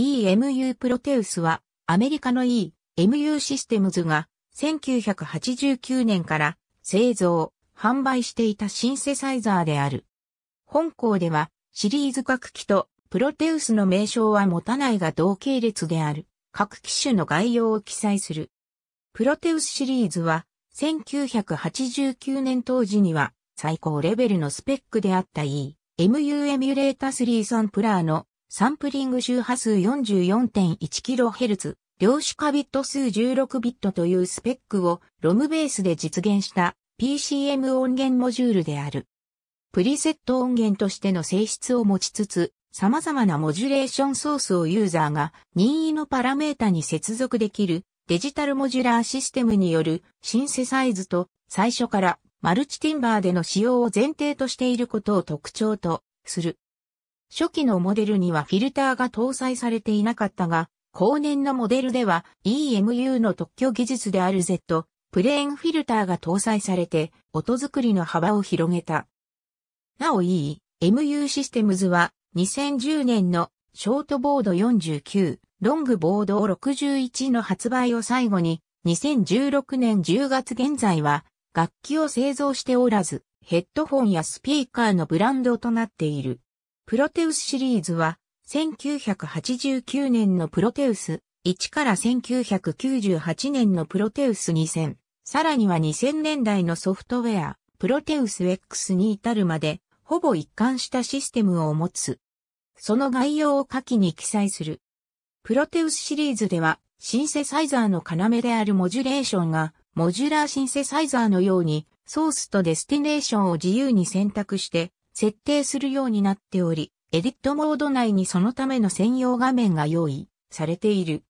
EMU プロテウスはアメリカの EMU システムズが1989年から製造、販売していたシンセサイザーである。本校ではシリーズ各機とプロテウスの名称は持たないが同系列である各機種の概要を記載する。プロテウスシリーズは1989年当時には最高レベルのスペックであった EMU エミュレータ3サンプラーのサンプリング周波数 44.1kHz、量子化ビット数16ビットというスペックをロムベースで実現した PCM 音源モジュールである。プリセット音源としての性質を持ちつつ、様々なモジュレーションソースをユーザーが任意のパラメータに接続できるデジタルモジュラーシステムによるシンセサイズと最初からマルチティンバーでの使用を前提としていることを特徴とする。初期のモデルにはフィルターが搭載されていなかったが、後年のモデルでは EMU の特許技術である Z プレーンフィルターが搭載されて音作りの幅を広げた。なお EMU システムズは2010年のショートボード49、ロングボード61の発売を最後に2016年10月現在は楽器を製造しておらずヘッドホンやスピーカーのブランドとなっている。プロテウスシリーズは、1989年のプロテウス1から1998年のプロテウス2000、さらには2000年代のソフトウェア、プロテウス X に至るまで、ほぼ一貫したシステムを持つ。その概要を下記に記載する。プロテウスシリーズでは、シンセサイザーの要であるモジュレーションが、モジュラーシンセサイザーのように、ソースとデスティネーションを自由に選択して、設定するようになっており、エディットモード内にそのための専用画面が用意されている。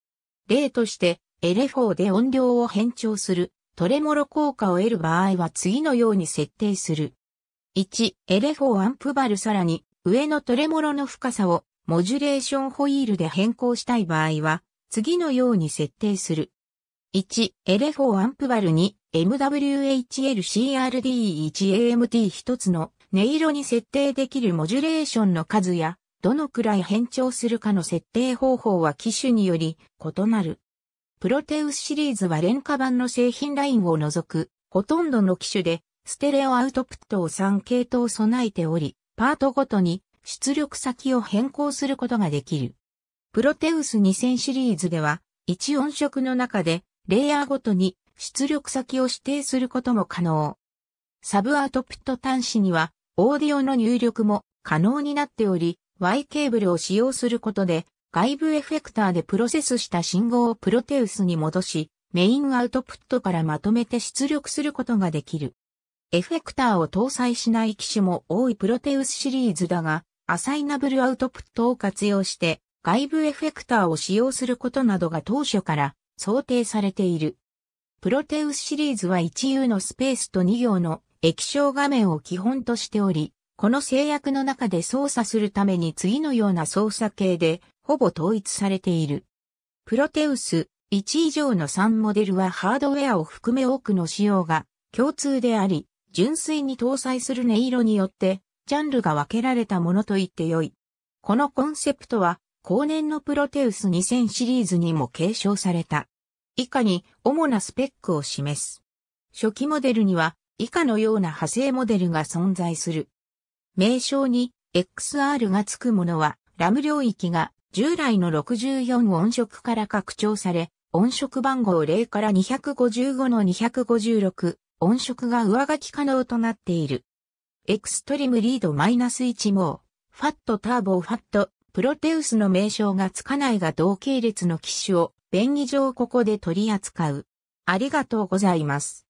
例として、エレフォーで音量を変調する、トレモロ効果を得る場合は次のように設定する。1、エレフォーアンプバルさらに、上のトレモロの深さを、モジュレーションホイールで変更したい場合は、次のように設定する。1、エレフォーアンプバルに、MWHLCRD1AMT1 つの音色に設定できるモジュレーションの数や、どのくらい変調するかの設定方法は機種により異なる。プロテウスシリーズは廉価版の製品ラインを除く、ほとんどの機種で、ステレオアウトプットを3系統備えており、パートごとに出力先を変更することができる。プロテウス2000シリーズでは、1音色の中で、レイヤーごとに出力先を指定することも可能。サブアウトプット端子にはオーディオの入力も可能になっており、Y ケーブルを使用することで、外部エフェクターでプロセスした信号をプロテウスに戻し、メインアウトプットからまとめて出力することができる。エフェクターを搭載しない機種も多いプロテウスシリーズだが、アサイナブルアウトプットを活用して、外部エフェクターを使用することなどが当初から想定されている。プロテウスシリーズは1 u のスペースと2行の液晶画面を基本としており、この制約の中で操作するために次のような操作系でほぼ統一されている。プロテウス1以上の3モデルはハードウェアを含め多くの仕様が共通であり、純粋に搭載する音色によってジャンルが分けられたものと言ってよい。このコンセプトは後年のプロテウス2000シリーズにも継承された。以下に主なスペックを示す。初期モデルには以下のような派生モデルが存在する。名称に XR がつくものは、ラム領域が従来の64音色から拡張され、音色番号0から255の256、音色が上書き可能となっている。エクストリムリード -1 も、ファットターボファット、プロテウスの名称がつかないが同系列の機種を、便宜上ここで取り扱う。ありがとうございます。